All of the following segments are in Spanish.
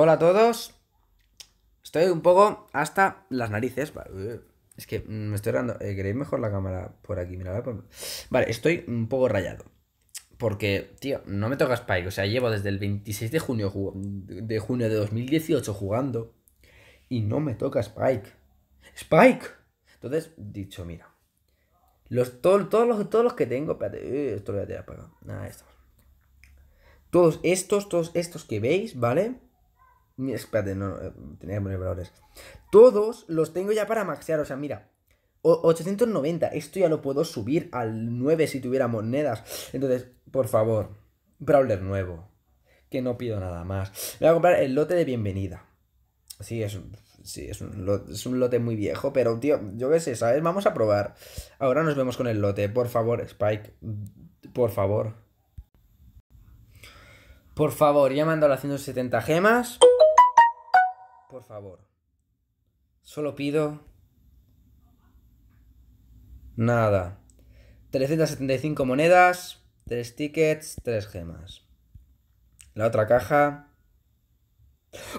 Hola a todos. Estoy un poco hasta las narices. Eh. Es que me estoy rando. Eh, ¿Queréis mejor la cámara por aquí? Vale, estoy un poco rayado. Porque, tío, no me toca Spike. O sea, llevo desde el 26 de junio, de junio de 2018 jugando. Y no me toca Spike. ¡Spike! Entonces, dicho, mira. Los, todos, los, todos los que tengo. Espérate, eh, esto lo voy a tirar para ah, Todos estos, todos estos que veis, ¿vale? Espérate, no, eh, tenía que Todos los tengo ya para maxear, o sea, mira. 890, esto ya lo puedo subir al 9 si tuviera monedas. Entonces, por favor, Brawler nuevo. Que no pido nada más. Me voy a comprar el lote de bienvenida. Sí, es un, es lote, es un lote muy viejo, pero tío, yo qué sé, ¿sabes? Vamos a probar. Ahora nos vemos con el lote. Por favor, Spike. Por favor. Por favor, ya me han las 170 gemas. Por favor, solo pido... Nada. 375 monedas, 3 tickets, 3 gemas. La otra caja...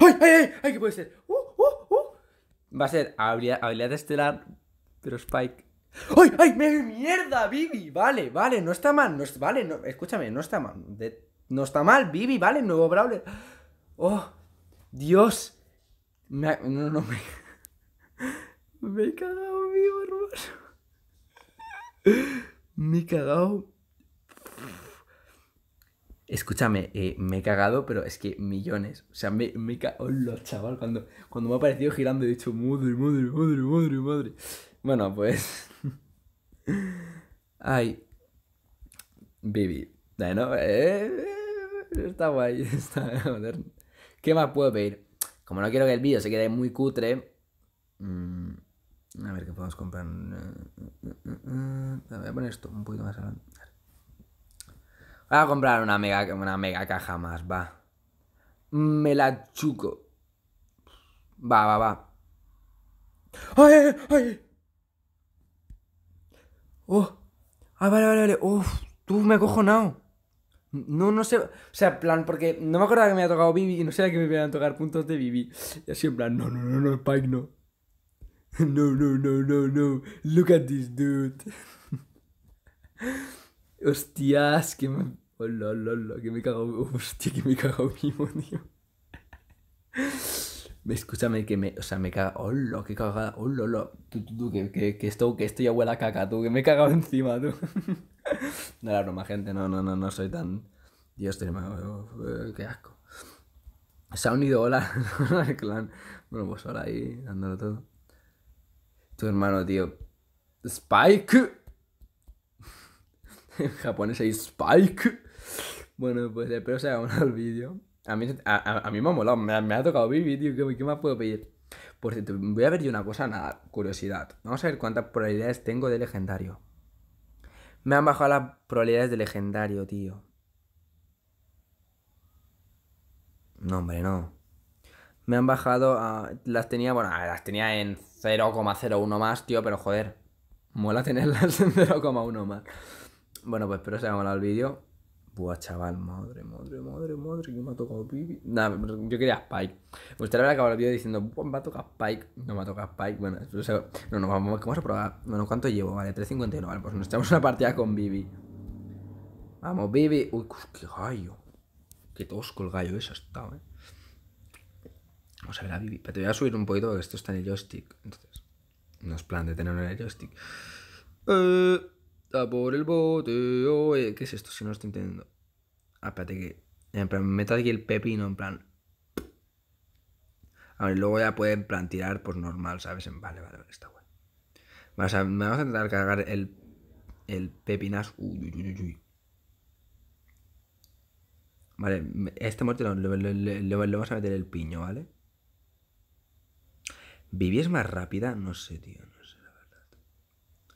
¡Ay, ay, ay! ay qué puede ser! ¡Uh, uh, uh! Va a ser habilidad estelar, pero Spike... ¡Ay, ay! ¡Mierda, Bibi! Vale, vale, no está mal. No vale, no, escúchame, no está mal. no está mal, Bibi, vale, nuevo Brawler. ¡Oh! ¡Dios! Me No, no, me... he cagado vivo, hermoso Me he cagado... Escúchame, eh, me he cagado, pero es que millones. O sea, me, he cagado... chaval! Cuando, cuando me ha aparecido girando he dicho, madre, madre, madre, madre, madre. Bueno, pues... Ay. Baby. Bueno, eh, eh, está guay. Está ¿Qué más puedo pedir? Como no quiero que el vídeo se quede muy cutre... Mm, a ver, ¿qué podemos comprar? Eh, eh, eh, voy a poner esto un poquito más adelante. Voy a comprar una mega, una mega caja más, va. Me la chuco. Va, va, va. ¡Ay, ay! ¡Oh! Ah, vale, vale, vale. ¡Uf! ¡Tú me cojonado! No, no sé. O sea, plan, porque no me acordaba que me había tocado Vivi y no sé a que me iban a tocar puntos de Vivi. Y así en plan, no, no, no, no, Spike, no. No, no, no, no, no. Look at this dude. Hostias, que me. Hola, oh, hola, hola, que me cago. Hostia, que me cago vivo, tío. Escúchame, que me. O sea, me cagado. Hola, que cagada. Hola, hola. Tú, tú, tú, que, que, que esto, que esto ya huele a caca, tú, que me he cagado encima, tú no la broma, gente, no, no, no, no soy tan. Dios, tenemos. Eh, qué asco. Se ha unido hola al clan. Bueno, pues ahora ahí, dándolo todo. Tu hermano, tío. Spike. en japonés hay Spike. Bueno, pues espero se haya ganado el vídeo. A mí, me ha molado, me, ha tocado vivir, tío. ¿Qué, ¿Qué, más puedo pedir? Por cierto, voy a ver yo una cosa, nada, curiosidad. Vamos a ver cuántas probabilidades tengo de legendario. Me han bajado las probabilidades de legendario, tío. No, hombre, no. Me han bajado a... Las tenía, bueno, las tenía en 0,01 más, tío, pero joder. Mola tenerlas en 0,1 más. Bueno, pues espero que os haya molado el vídeo. Buah, chaval, madre, madre, madre, madre, que me ha tocado Pipi. Nada, yo quería Spike. Usted habrá acabado el vídeo diciendo, me va a Spike, no me ha tocado Spike. Bueno, o sea, no, no, vamos, a probar. Bueno, ¿cuánto llevo? Vale, 3.59, Vale, pues nos echamos una partida con Bibi. Vamos, Bibi. Uy, pues, qué gallo. Qué tosco el gallo ese ha estado, eh. Vamos a ver a Bibi. Pero te voy a subir un poquito porque esto está en el joystick. Entonces, nos es plan de tenerlo en el joystick. Eh. A por el bote, eh, ¿Qué es esto? Si no lo estoy entendiendo. Ah, espérate que. En plan, meta aquí el pepino, en plan. A ver, luego ya pueden plan tirar por pues, normal, ¿sabes? Vale, vale, vale, está Bueno, me vamos a intentar cargar el. El pepinazo. Uy, uy, uy, uy. Vale, este muerte le, le, vamos a meter el piño, ¿vale? ¿Vivies más rápida? No sé, tío, no sé la verdad.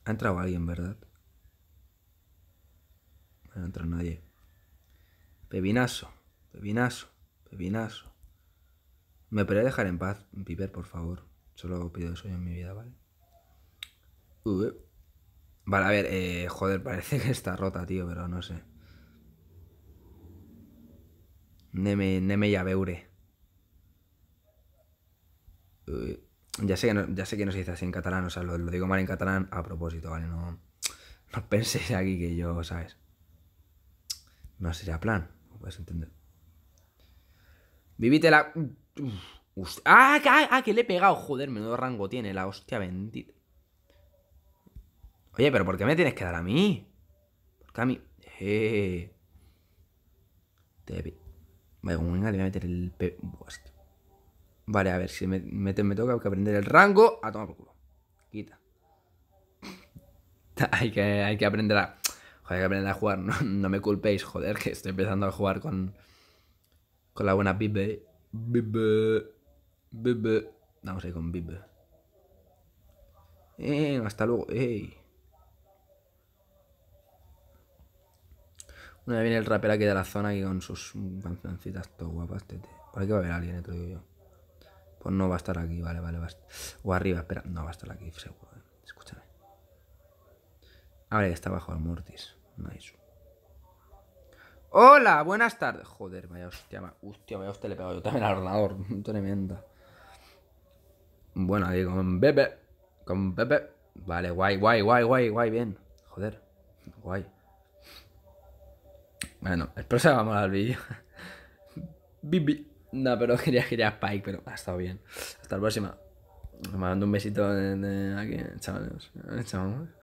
Ha entrado alguien, ¿verdad? No entra nadie. Pebinaso. pepinazo, pepinazo. ¿Me podría dejar en paz, Piper, por favor? Solo pido eso yo en mi vida, ¿vale? Vale, a ver, eh, joder, parece que está rota, tío, pero no sé. Neme, neme ya veure. Ya sé, que no, ya sé que no se dice así en catalán, o sea, lo, digo mal en catalán a propósito, ¿vale? No, no penséis aquí que yo, ¿sabes? no sería plan, puedes entender. Vivite la... Ah, ah, ah, Que le he pegado, joder, menudo rango tiene, la hostia bendita. Oye, pero ¿por qué me tienes que dar a mí? Porque a mí... Eh. Te... Vale, venga, voy a meter el... Vale, a ver, si me, me, me toca que aprender el rango... A tomar por culo. Quita. que, hay que aprender a joder, que aprender a jugar, no, me culpéis, joder, que estoy empezando a jugar con, con la buena Bibe. Bibe. Bibe. Vamos a con Bibe. Eh, hasta luego, ey. Una vez viene el rapero aquí de la zona y con sus cancioncitas todo guapas, tete. Por aquí va a haber alguien, eh, yo. Pues no va a estar aquí, vale, vale, va O arriba, espera, no va a estar aquí, seguro. Eh. Ahora ya está bajo el Mortis. Nice. Hola, buenas tardes. Joder, vaya hostia, hostia, vaya hostia, le he pegado yo también al ordenador. Tremenda. Bueno, ahí con Pepe. Con Pepe. Vale, guay, guay, guay, guay, guay, bien. Joder, guay. Bueno, el se vamos al vídeo. Bibi. No, pero quería, quería Spike, pero ha estado bien. Hasta la próxima. Me mando un besito de aquí, chavales. Chavales.